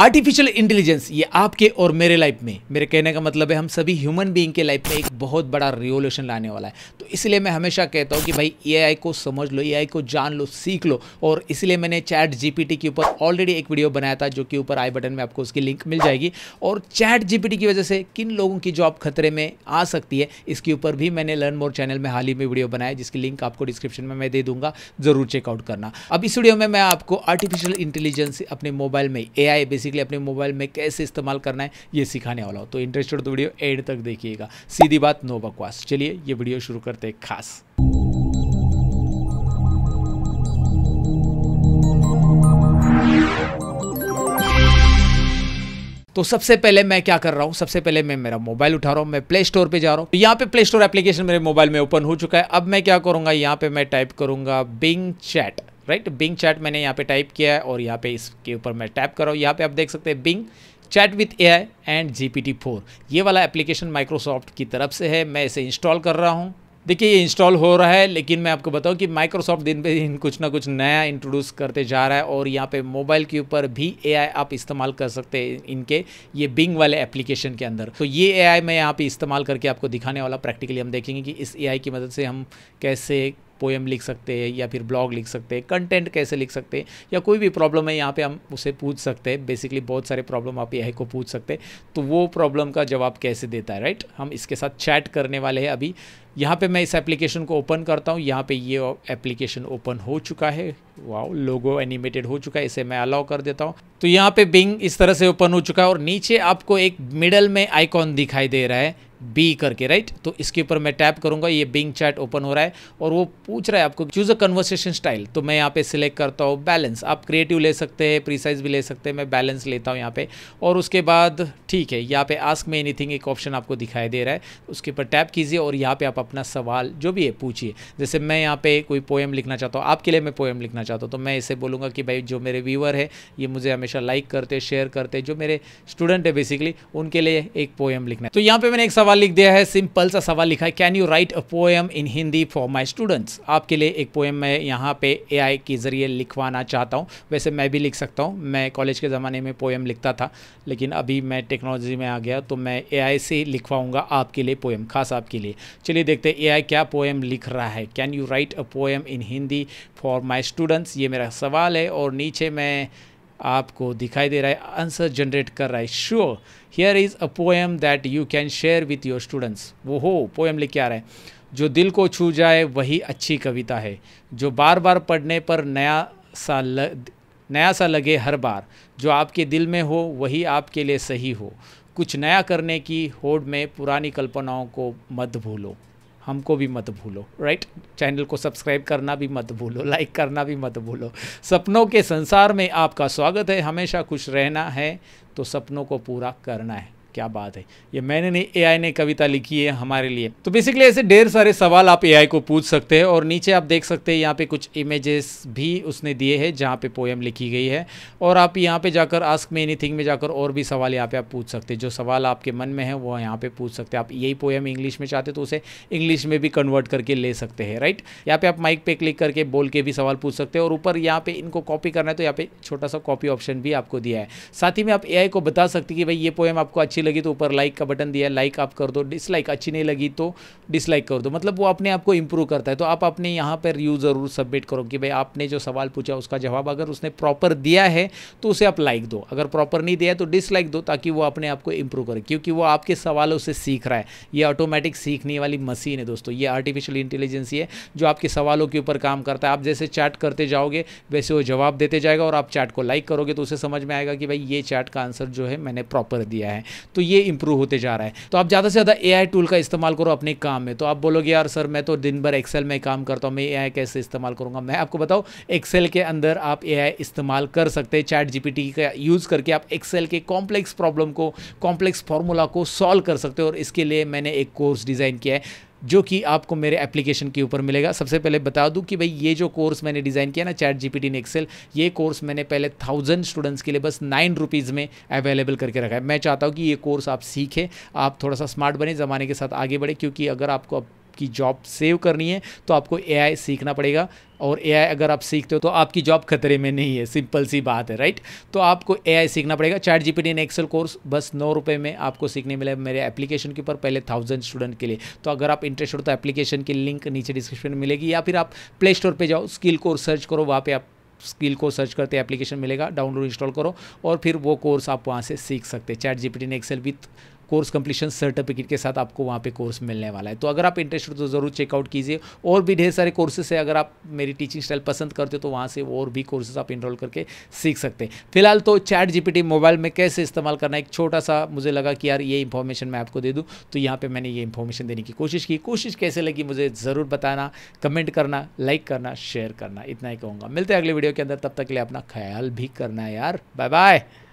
artificial intelligence ये आपके और मेरे लाइफ में मेरे कहने का मतलब है हम सभी ह्यूमन बीइंग के लाइफ में एक बहुत बड़ा रिवोल्यूशन लाने वाला है तो इसलिए मैं हमेशा कहता हूँ कि भाई एआई को समझ लो एआई को जान लो सीख लो और इसलिए मैंने चैट जीपीटी के ऊपर ऑलरेडी एक वीडियो बनाया था जो कि ऊपर आई बटन में आपको उसकी लिंक मिल जाएगी और चैट जी की वजह से किन लोगों की जॉब खतरे में आ सकती है इसके ऊपर भी मैंने लर्न मोर चैनल में हाल ही में वीडियो बनाया जिसकी लिंक आपको डिस्क्रिप्शन में मैं दे दूंगा जरूर चेकआउट करना अब इस वीडियो में मैं आपको आर्टिफिशियल इंटेलिजेंस अपने मोबाइल में ए आई बेसिकली अपने मोबाइल में कैसे इस्तेमाल करना है ये सिखाने वाला तो हो तो इंटरेस्टेड तो वीडियो एंड तक देखिएगा सीधी बात नो बकवास चलिए ये वीडियो शुरू करते हैं खास तो सबसे पहले मैं क्या कर रहा हूँ सबसे पहले मैं मेरा मोबाइल उठा रहा हूँ मैं प्ले स्टोर पर जा रहा हूँ तो यहाँ पे प्ले स्टोर एप्लीकेशन मेरे मोबाइल में ओपन हो चुका है अब मैं क्या करूँगा यहाँ पे मैं टाइप करूँगा Bing chat right Bing chat मैंने यहाँ पे टाइप किया है और यहाँ पे इसके ऊपर मैं टैप कर रहा हूँ यहाँ पे आप देख सकते हैं Bing chat with A I and G P T four ये वाला एप्लीकेशन माइक्रोसॉफ्ट की तरफ से है मैं इसे इंस्टॉल कर रहा हूँ देखिए ये इंस्टॉल हो रहा है लेकिन मैं आपको बताऊं कि माइक्रोसॉफ्ट दिन पे दिन कुछ ना कुछ नया इंट्रोड्यूस करते जा रहा है और यहाँ पे मोबाइल के ऊपर भी एआई आप इस्तेमाल कर सकते हैं इनके ये बिंग वाले एप्लीकेशन के अंदर तो ये एआई मैं यहाँ पे इस्तेमाल करके आपको दिखाने वाला प्रैक्टिकली हम देखेंगे कि इस ए की मदद से हम कैसे पोएम लिख सकते हैं या फिर ब्लॉग लिख सकते हैं कंटेंट कैसे लिख सकते हैं या कोई भी प्रॉब्लम है यहाँ पे हम उसे पूछ सकते हैं बेसिकली बहुत सारे प्रॉब्लम आप ए को पूछ सकते हैं तो वो प्रॉब्लम का जवाब कैसे देता है राइट हम इसके साथ चैट करने वाले हैं अभी यहाँ पे मैं इस एप्लीकेशन को ओपन करता हूँ यहाँ पे ये एप्लीकेशन ओपन हो चुका है वाओ लोगो एनिमेटेड हो चुका है इसे मैं अलाउ कर देता हूँ तो यहाँ पे बिंग इस तरह से ओपन हो चुका है और नीचे आपको एक मिडल में आइकॉन दिखाई दे रहा है बी करके राइट तो इसके ऊपर मैं टैप करूंगा ये बिंग चैट ओपन हो रहा है और वो पूछ रहा है आपको चूज अ कन्वर्सेशन स्टाइल तो मैं यहाँ पे सिलेक्ट करता हूँ बैलेंस आप क्रिएटिव ले सकते हैं प्रीसाइज भी ले सकते हैं मैं बैलेंस लेता हूँ यहाँ पे और उसके बाद ठीक है यहाँ पे आस्क में एनीथिंग एक ऑप्शन आपको दिखाई दे रहा है उसके ऊपर टैप कीजिए और यहाँ पे आप अपना सवाल जो भी है पूछिए जैसे मैं यहाँ पे कोई पोएम लिखना चाहता हूँ आपके लिए मैं पोएम लिखना चाहता हूँ तो मैं इसे बोलूँगा कि भाई जो मेरे व्यूअर है ये मुझे हमेशा लाइक करते शेयर करते जो मेरे स्टूडेंट है बेसिकली उनके लिए एक पोएम लिखना है तो यहाँ पर मैंने एक सवाल सवाल लिख दिया है सिंपल सा सवाल लिखा है can you write a poem in Hindi for my students आपके लिए एक पोएम मैं यहाँ पे एआई के ज़रिए लिखवाना चाहता हूँ वैसे मैं भी लिख सकता हूँ मैं कॉलेज के ज़माने में पोएम लिखता था लेकिन अभी मैं टेक्नोलॉजी में आ गया तो मैं ए से लिखवाऊँगा आपके लिए पोएम खास आपके लिए चलिए देखते ए आई क्या पोएम लिख रहा है can you write a poem in Hindi for my students ये मेरा सवाल है और नीचे मैं आपको दिखाई दे रहा है आंसर जनरेट कर रहा है sure here is a poem that you can share with your students वो हो पोएम लेके आ रहा है जो दिल को छू जाए वही अच्छी कविता है जो बार बार पढ़ने पर नया सा ल, नया सा लगे हर बार जो आपके दिल में हो वही आपके लिए सही हो कुछ नया करने की होड़ में पुरानी कल्पनाओं को मत भूलो हमको भी मत भूलो राइट चैनल को सब्सक्राइब करना भी मत भूलो लाइक करना भी मत भूलो सपनों के संसार में आपका स्वागत है हमेशा खुश रहना है तो सपनों को पूरा करना है क्या बात है ये मैंने नहीं एआई ने कविता लिखी है हमारे लिए तो बेसिकली ऐसे ढेर सारे सवाल आप एआई को पूछ सकते हैं और नीचे आप देख सकते हैं यहाँ पे कुछ इमेजेस भी उसने दिए हैं जहाँ पे पोएम लिखी गई है और आप यहाँ पे जाकर आस्क में एनीथिंग में जाकर और भी सवाल यहाँ पे आप पूछ सकते हैं जो सवाल आपके मन में है वो यहाँ पे पूछ सकते हैं आप यही पोएम इंग्लिश में चाहते तो उसे इंग्लिश में भी कन्वर्ट करके ले सकते हैं राइट यहाँ पे आप माइक पे क्लिक करके बोल के भी सवाल पूछ सकते हैं और ऊपर यहाँ पे इनको कॉपी करना है तो यहाँ पे छोटा सा कॉपी ऑप्शन भी आपको दिया है साथ ही में आप ए को बता सकते कि भाई ये पोएम आपको अच्छी अच्छी लगी तो ऊपर लाइक का बटन दिया लाइक आप कर दो डिसलाइक अच्छी नहीं लगी तो डिसलाइक कर दो मतलब वो अपने आप को इम्प्रूव करता है तो आप अपने यहाँ पर रिव्यू ज़रूर सबमिट करो कि भाई आपने जो सवाल पूछा उसका जवाब अगर उसने प्रॉपर दिया है तो उसे आप लाइक दो अगर प्रॉपर नहीं दिया तो डिसलाइक दो ताकि वो अपने आप को इम्प्रूव करे क्योंकि वो आपके सवालों से सीख रहा है ये ऑटोमेटिक सीखने वाली मशीन है दोस्तों ये आर्टिफिशियल इंटेलिजेंसी है जो आपके सवालों के ऊपर काम करता है आप जैसे चैट करते जाओगे वैसे वो जवाब देते जाएगा और आप चैट को लाइक करोगे तो उसे समझ में आएगा कि भाई ये चैट का आंसर जो है मैंने प्रॉपर दिया है तो ये इंप्रूव होते जा रहा है तो आप ज़्यादा से ज़्यादा ए टूल का इस्तेमाल करो अपने काम में तो आप बोलोगे यार सर मैं तो दिन भर एक्सेल में काम करता हूँ मैं ए कैसे इस्तेमाल करूँगा मैं आपको बताऊँ एक्सेल के अंदर आप ए इस्तेमाल कर सकते हैं चैट जी का यूज़ करके आप एक्सेल के कॉम्प्लेक्स प्रॉब्लम को कॉम्प्लेक्स फार्मूला को सॉल्व कर सकते हो और इसके लिए मैंने एक कोर्स डिज़ाइन किया है जो कि आपको मेरे एप्लीकेशन के ऊपर मिलेगा सबसे पहले बता दूं कि भाई ये जो कोर्स मैंने डिज़ाइन किया ना चैट जीपीटी ने एक्सेल ये कोर्स मैंने पहले थाउजेंड स्टूडेंट्स के लिए बस नाइन रुपीज़ में अवेलेबल करके रखा है मैं चाहता हूँ कि ये कोर्स आप सीखें आप थोड़ा सा स्मार्ट बने ज़माने के साथ आगे बढ़े क्योंकि अगर आपको आपकी जॉब सेव करनी है तो आपको एआई सीखना पड़ेगा और एआई अगर आप सीखते हो तो आपकी जॉब खतरे में नहीं है सिंपल सी बात है राइट तो आपको एआई सीखना पड़ेगा chat GPT and Excel course बस नौ रुपये में आपको सीखने मिला मेरे एप्लीकेशन के ऊपर पहले थाउजेंड स्टूडेंट के लिए तो अगर आप इंटरेस्ट हो तो एप्लीकेशन की लिंक नीचे डिस्क्रिप्शन में मिलेगी या फिर आप प्ले स्टोर पर जाओ स्किल कोर्स सर्च करो वहाँ पर आप स्किल को सर्च करते एप्लीकेशन मिलेगा डाउनलोड इंस्टॉल करो और फिर वो कोर्स आप वहाँ से सीख सकते हैं चैट जीपीटी ने Excel with course completion certificate के साथ आपको वहाँ पे कोर्स मिलने वाला है तो अगर आप इंटरेस्टेड तो ज़रूर चेकआउट कीजिए और भी ढेर सारे कोर्सेस है अगर आप मेरी टीचिंग स्टाइल पसंद करते हो तो वहाँ से और भी कोर्सेज आप इनरोल करके सीख सकते हैं फिलहाल तो चैट जी मोबाइल में कैसे इस्तेमाल करना एक छोटा सा मुझे लगा कि यार ये इन्फॉर्मेशन मैं आपको दे दूँ तो यहाँ पर मैंने ये इन्फॉर्मेशन देने की कोशिश की कोशिश कैसे लगी मुझे ज़रूर बताना कमेंट करना लाइक करना शेयर करना इतना ही कहूँगा मिलते हैं अगले वीडियो के अंदर तब तक के लिए अपना ख्याल भी करना है यार बाय बाय